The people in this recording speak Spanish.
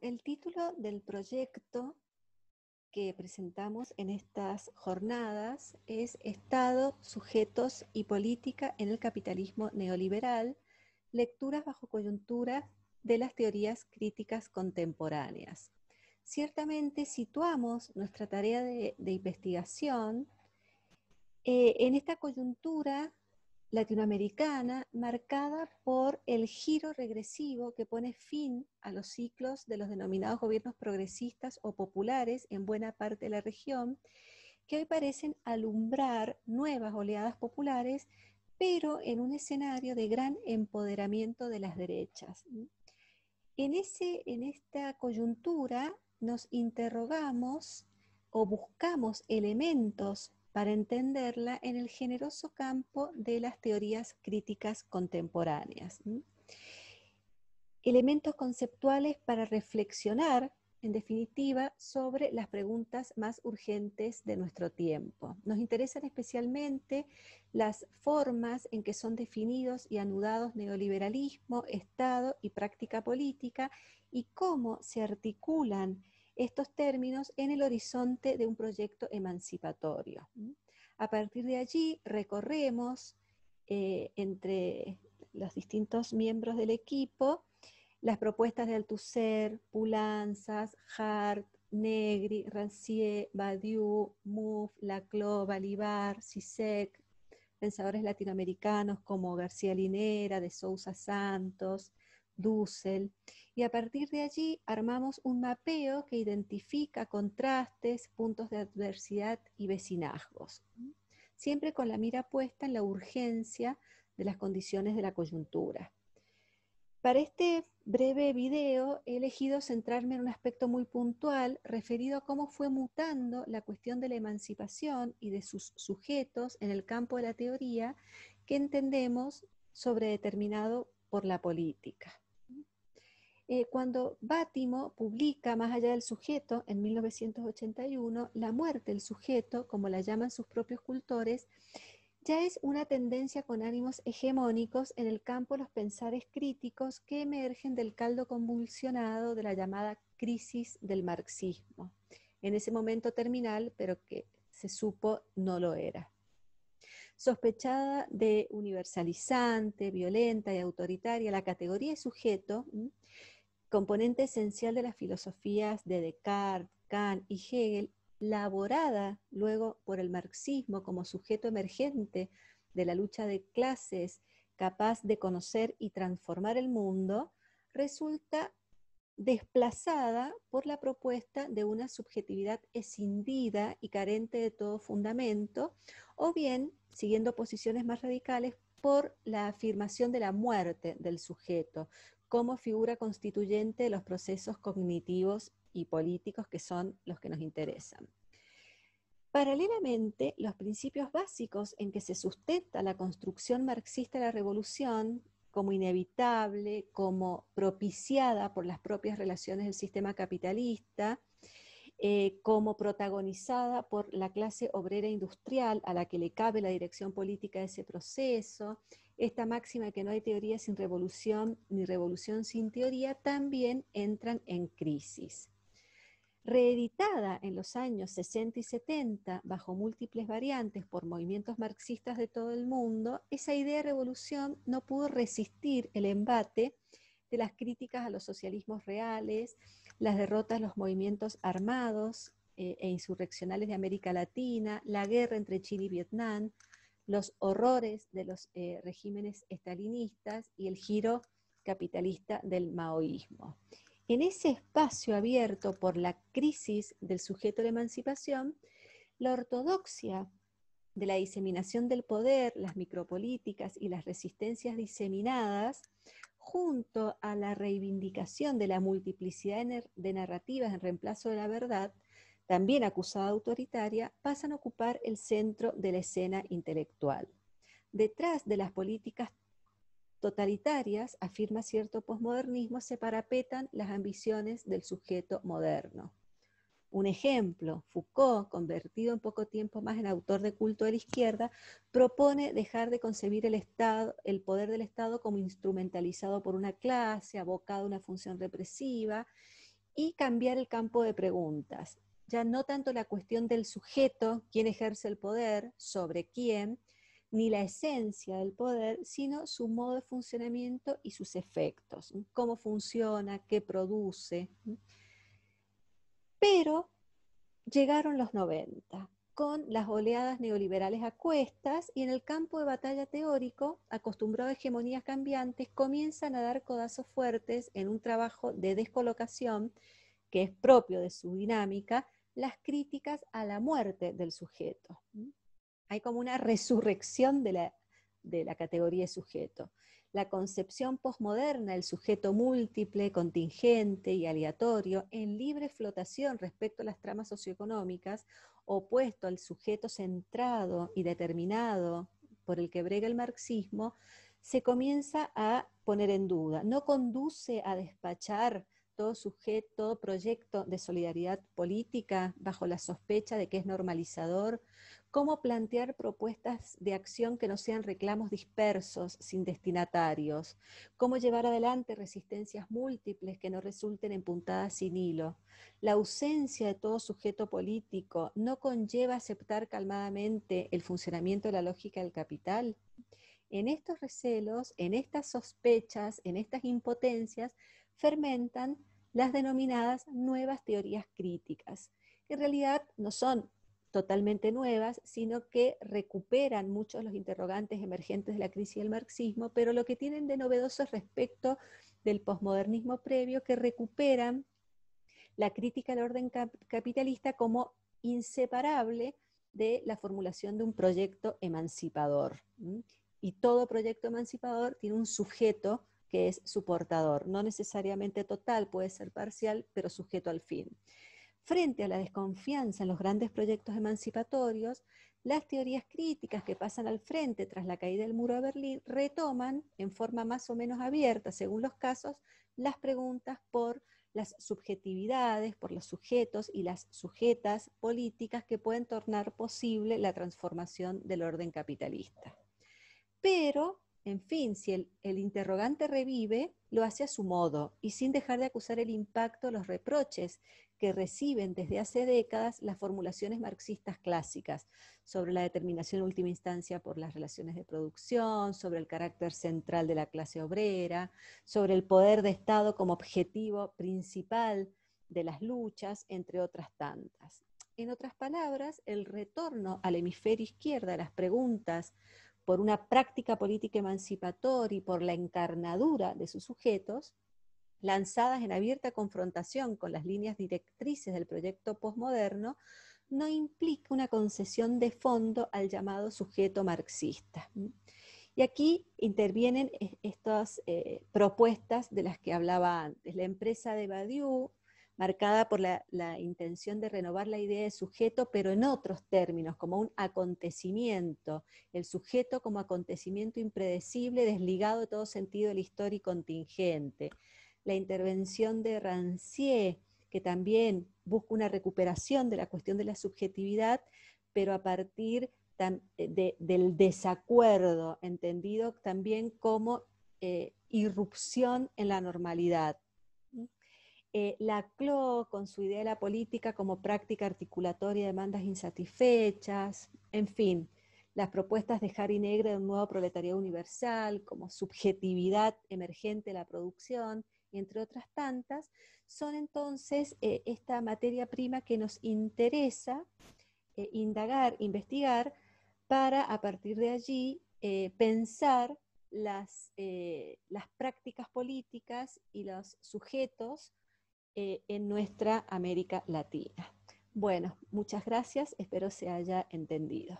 el título del proyecto que presentamos en estas jornadas es Estado, sujetos y política en el capitalismo neoliberal, lecturas bajo coyuntura de las teorías críticas contemporáneas. Ciertamente situamos nuestra tarea de, investigación eh, en esta coyuntura latinoamericana marcada por el giro regresivo que pone fin a los ciclos de los denominados gobiernos progresistas o populares en buena parte de la región, que hoy parecen alumbrar nuevas oleadas populares, pero en un escenario de gran empoderamiento de las derechas. En, ese, en esta coyuntura nos interrogamos o buscamos elementos para entenderla en el generoso campo de las teorías críticas contemporáneas. Elementos conceptuales para reflexionar, en definitiva, sobre las preguntas más urgentes de nuestro tiempo. Nos interesan especialmente las formas en que son definidos y anudados neoliberalismo, Estado y práctica política y cómo se articulan estos términos en el horizonte de un proyecto emancipatorio. A partir de allí recorremos eh, entre los distintos miembros del equipo las propuestas de Althusser, Pulanzas, Hart, Negri, Rancier, Badiou, Mouffe, Laclau, Balibar, Sisek, pensadores latinoamericanos como García Linera, de Sousa Santos, Dussel, y a partir de allí armamos un mapeo que identifica contrastes, puntos de adversidad y vecinazgos, siempre con la mira puesta en la urgencia de las condiciones de la coyuntura. Para este breve video he elegido centrarme en un aspecto muy puntual referido a cómo fue mutando la cuestión de la emancipación y de sus sujetos en el campo de la teoría que entendemos sobredeterminado por la política. Eh, cuando Bátimo publica Más allá del sujeto en 1981, la muerte del sujeto, como la llaman sus propios cultores, ya es una tendencia con ánimos hegemónicos en el campo de los pensares críticos que emergen del caldo convulsionado de la llamada crisis del marxismo, en ese momento terminal, pero que se supo no lo era. Sospechada de universalizante, violenta y autoritaria, la categoría de sujeto componente esencial de las filosofías de Descartes, Kant y Hegel, laborada luego por el marxismo como sujeto emergente de la lucha de clases, capaz de conocer y transformar el mundo, resulta desplazada por la propuesta de una subjetividad escindida y carente de todo fundamento, o bien, siguiendo posiciones más radicales, por la afirmación de la muerte del sujeto como figura constituyente de los procesos cognitivos y políticos que son los que nos interesan. Paralelamente, los principios básicos en que se sustenta la construcción marxista de la revolución como inevitable, como propiciada por las propias relaciones del sistema capitalista, eh, como protagonizada por la clase obrera industrial a la que le cabe la dirección política de ese proceso, esta máxima que no hay teoría sin revolución ni revolución sin teoría, también entran en crisis. Reeditada en los años 60 y 70 bajo múltiples variantes por movimientos marxistas de todo el mundo, esa idea de revolución no pudo resistir el embate de las críticas a los socialismos reales, las derrotas, los movimientos armados eh, e insurreccionales de América Latina, la guerra entre Chile y Vietnam, los horrores de los eh, regímenes estalinistas y el giro capitalista del maoísmo. En ese espacio abierto por la crisis del sujeto de emancipación, la ortodoxia de la diseminación del poder, las micropolíticas y las resistencias diseminadas junto a la reivindicación de la multiplicidad de narrativas en reemplazo de la verdad, también acusada autoritaria, pasan a ocupar el centro de la escena intelectual. Detrás de las políticas totalitarias, afirma cierto posmodernismo, se parapetan las ambiciones del sujeto moderno. Un ejemplo, Foucault, convertido en poco tiempo más en autor de culto de la izquierda, propone dejar de concebir el, Estado, el poder del Estado como instrumentalizado por una clase, abocado a una función represiva, y cambiar el campo de preguntas. Ya no tanto la cuestión del sujeto, quién ejerce el poder, sobre quién, ni la esencia del poder, sino su modo de funcionamiento y sus efectos, cómo funciona, qué produce. Pero llegaron los 90 con las oleadas neoliberales a cuestas y en el campo de batalla teórico, acostumbrado a hegemonías cambiantes, comienzan a dar codazos fuertes en un trabajo de descolocación que es propio de su dinámica, las críticas a la muerte del sujeto. ¿Mm? Hay como una resurrección de la, de la categoría de sujeto la concepción posmoderna, el sujeto múltiple, contingente y aleatorio, en libre flotación respecto a las tramas socioeconómicas, opuesto al sujeto centrado y determinado por el que brega el marxismo, se comienza a poner en duda. No conduce a despachar todo sujeto, proyecto de solidaridad política bajo la sospecha de que es normalizador, cómo plantear propuestas de acción que no sean reclamos dispersos, sin destinatarios, cómo llevar adelante resistencias múltiples que no resulten en puntadas sin hilo. La ausencia de todo sujeto político no conlleva aceptar calmadamente el funcionamiento de la lógica del capital. En estos recelos, en estas sospechas, en estas impotencias, fermentan las denominadas nuevas teorías críticas, que en realidad no son totalmente nuevas, sino que recuperan muchos los interrogantes emergentes de la crisis del marxismo, pero lo que tienen de novedoso es respecto del posmodernismo previo, que recuperan la crítica al orden capitalista como inseparable de la formulación de un proyecto emancipador. Y todo proyecto emancipador tiene un sujeto es su portador, no necesariamente total, puede ser parcial, pero sujeto al fin. Frente a la desconfianza en los grandes proyectos emancipatorios, las teorías críticas que pasan al frente tras la caída del muro de Berlín retoman, en forma más o menos abierta, según los casos, las preguntas por las subjetividades, por los sujetos y las sujetas políticas que pueden tornar posible la transformación del orden capitalista. Pero en fin, si el, interrogante revive, lo hace a su modo y sin dejar de acusar el impacto, los reproches que reciben desde hace décadas las formulaciones marxistas clásicas sobre la determinación en última instancia por las relaciones de producción, sobre el carácter central de la clase obrera, sobre el poder de Estado como objetivo principal de las luchas, entre otras tantas. En otras palabras, el retorno al hemisferio izquierda, las preguntas por una práctica política emancipatoria y por la encarnadura de sus sujetos, lanzadas en abierta confrontación con las líneas directrices del proyecto posmoderno, no implica una concesión de fondo al llamado sujeto marxista. Y aquí intervienen eh, estas eh, propuestas de las que hablaba antes. La empresa de Badiou, marcada por la, intención de renovar la idea de sujeto, pero en otros términos, como un acontecimiento, el sujeto como acontecimiento impredecible, desligado de todo sentido de la historia y contingente. La intervención de Rancière, que también busca una recuperación de la cuestión de la subjetividad, pero a partir eh, del desacuerdo, entendido también como eh, irrupción en la normalidad. Eh, la CLO con su idea de la política como práctica articulatoria de demandas insatisfechas, en fin, las propuestas de Harry Negre de un nuevo proletariado universal, como subjetividad emergente de la producción, entre otras tantas, son entonces eh, esta materia prima que nos interesa eh, indagar, investigar, para a partir de allí pensar las prácticas políticas y los sujetos eh, en nuestra América Latina. Bueno, muchas gracias, espero se haya entendido.